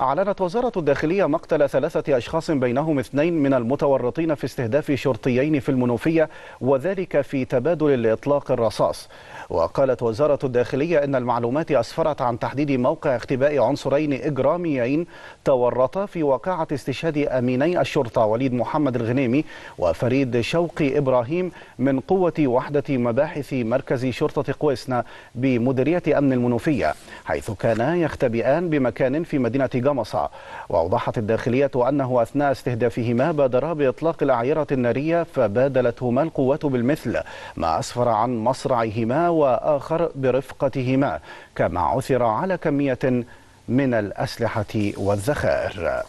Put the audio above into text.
أعلنت وزارة الداخلية مقتل ثلاثة أشخاص بينهم اثنين من المتورطين في استهداف شرطيين في المنوفية وذلك في تبادل لإطلاق الرصاص وقالت وزارة الداخلية إن المعلومات أسفرت عن تحديد موقع اختباء عنصرين إجراميين تورطا في واقعة استشهاد أميني الشرطة وليد محمد الغنيمي وفريد شوقي إبراهيم من قوة وحدة مباحث مركز شرطة قويسنا بمديرية أمن المنوفية حيث كانا يختبئان بمكان في مدينة جمصة وأوضحت الداخلية أنه أثناء استهدافهما بادرا بإطلاق الأعيرة النارية فبادلتهما القوات بالمثل ما أسفر عن مصرعهما وآخر برفقتهما كما عثر على كمية من الأسلحة والذخائر